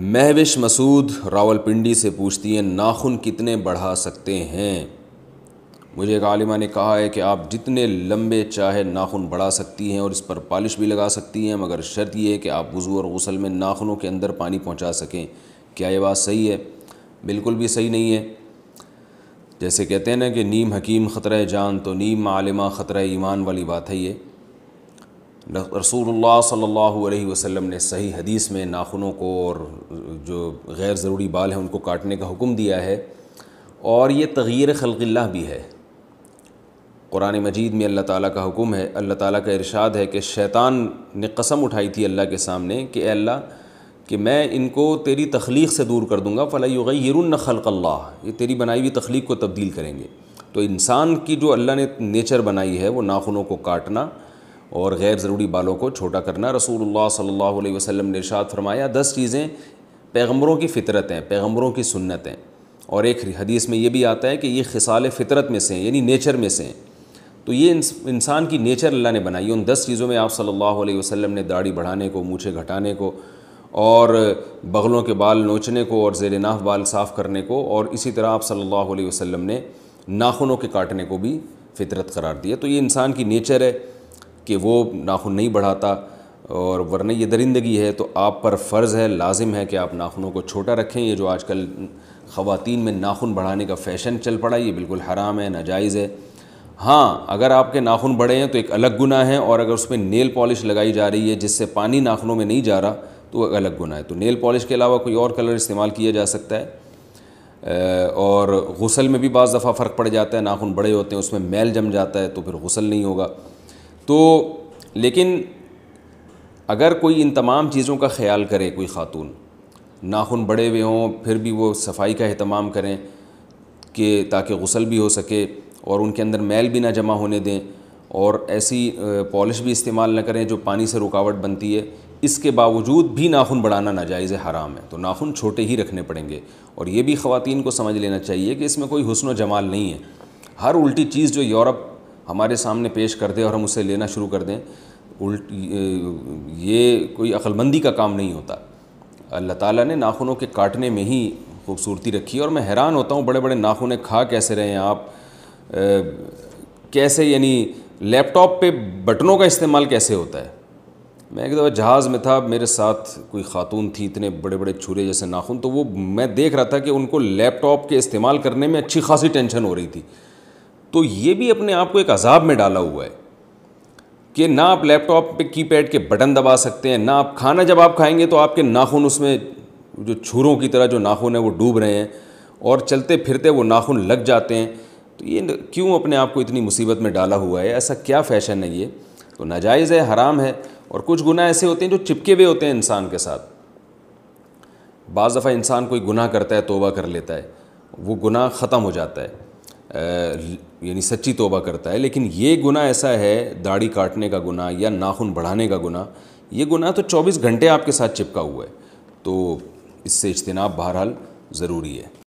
महविश मसूद रावलपिंडी से पूछती हैं नाखून कितने बढ़ा सकते हैं मुझे एक आलिमा ने कहा है कि आप जितने लंबे चाहे नाखून बढ़ा सकती हैं और इस पर पालिश भी लगा सकती हैं मगर शर्त यह है कि आप वज़ू और गसल में नाखूनों के अंदर पानी पहुंचा सकें क्या ये बात सही है बिल्कुल भी सही नहीं है जैसे कहते हैं ना कि नीम हकीम ख़तरा जान तो नीम आलिमा ख़तरा ईमान वाली बात है ये रसूलुल्लाह सल्लल्लाहु अलैहि वसल्लम ने सही हदीस में नाखूनों को और जो गैर ज़रूरी बाल हैं उनको काटने का हुक्म दिया है और ये तग़ीर खलक़ल्ला भी है कुरान मजीद में अल्लाह ताला का हुक्म है अल्लाह ताला का इरशाद है कि शैतान ने कसम उठाई थी अल्लाह के सामने कि अल्लाह कि मैं इनको तेरी तख्लीक से दूर कर दूँगा फ़लायुगैरुन खलक़ल्ला ये तेरी बनाई हुई तख्लीक को तब्दील करेंगे तो इंसान की जो अल्लाह ने नेचर बनाई है वो नाखूनों को काटना और गैर ज़रूरी बालों को छोटा करना रसूल सल्लल्लाहु अलैहि वसल्लम ने इरशाद फरमाया दस चीज़ें पैगम्बरों की फ़ितरत हैं पैगम्बरों की सुन्नत हैं और एक हदीस में ये भी आता है कि ये खिसाल फ़ितरत में से हैं यानी नेचर में से हैं तो ये इंसान की नेचर अल्लाह ने बनाई उन दस चीज़ों में आप सल्लल्लाहु वसम ने दाढ़ी बढ़ाने को मूँछे घटाने को और बगलों के बाल नोचने को और जेर नाह बाल साफ़ करने को और इसी तरह आप सल्ला वसम ने नाखूनों के काटने को भी फ़ितरत करार दिया तो ये इंसान की नेचर है कि वो नाखून नहीं बढ़ाता और वरना ये दरिंदगी है तो आप पर फ़र्ज़ है लाजिम है कि आप नाखूनों को छोटा रखें ये जो आजकल ख़वान में नाखून बढ़ाने का फ़ैशन चल पड़ा ये बिल्कुल हराम है नाजायज़ है हाँ अगर आपके नाखून बढ़े हैं तो एक अलग गुना है और अगर उसमें नेल पॉलिश लगाई जा रही है जिससे पानी नाखूनों में नहीं जा रहा तो वह अलग गुना है तो नेल पॉलिश के अलावा कोई और कलर इस्तेमाल किया जा सकता है और गसल में भी बज़ दफ़ा फ़र्क पड़ जाता है नाखून बड़े होते हैं उसमें मैल जम जाता है तो फिर गसल नहीं होगा तो लेकिन अगर कोई इन तमाम चीज़ों का ख्याल करे कोई ख़ातून नाखून बड़े हुए हों फिर भी वो सफाई का अहतमाम करें कि ताकि गसल भी हो सके और उनके अंदर मैल भी ना जमा होने दें और ऐसी पॉलिश भी इस्तेमाल ना करें जो पानी से रुकावट बनती है इसके बावजूद भी नाखून बढ़ाना नाजायज़ हराम है तो नाखून छोटे ही रखने पड़ेंगे और ये भी ख़वान को समझ लेना चाहिए कि इसमें कोई हसन व जमाल नहीं है हर उल्टी चीज़ जो यूरोप हमारे सामने पेश कर दें और हम उसे लेना शुरू कर दें उल्ट ये कोई अक्लमंदी का काम नहीं होता अल्लाह ताला ने नाखूनों के काटने में ही खूबसूरती रखी और मैं हैरान होता हूँ बड़े बड़े नाखूने खा कैसे रहे हैं आप आ, कैसे यानी लैपटॉप पे बटनों का इस्तेमाल कैसे होता है मैं एक दफ़ा जहाज़ में था मेरे साथ कोई खातून थी इतने बड़े बड़े छुरे जैसे नाखून तो वो मैं देख रहा था कि उनको लैपटॉप के इस्तेमाल करने में अच्छी खासी टेंशन हो रही थी तो ये भी अपने आप को एक अजाब में डाला हुआ है कि ना आप लैपटॉप पे कीपैड के बटन दबा सकते हैं ना आप खाना जब आप खाएंगे तो आपके नाखून उसमें जो छुरों की तरह जो नाखून है वो डूब रहे हैं और चलते फिरते वो नाखून लग जाते हैं तो ये क्यों अपने आप को इतनी मुसीबत में डाला हुआ है ऐसा क्या फैशन है ये तो नाजायज़ है हराम है और कुछ गुनाह ऐसे होते हैं जो चिपके हुए होते हैं इंसान के साथ बज़ दफ़ा इंसान कोई गुनाह करता है तोबा कर लेता है वो गुनाह ख़त्म हो जाता है यानी सच्ची तोबा करता है लेकिन ये गुना ऐसा है दाढ़ी काटने का गुना या नाखून बढ़ाने का गुना ये गुना तो चौबीस घंटे आपके साथ चिपका हुआ है तो इससे इज्तनाब बहरहाल ज़रूरी है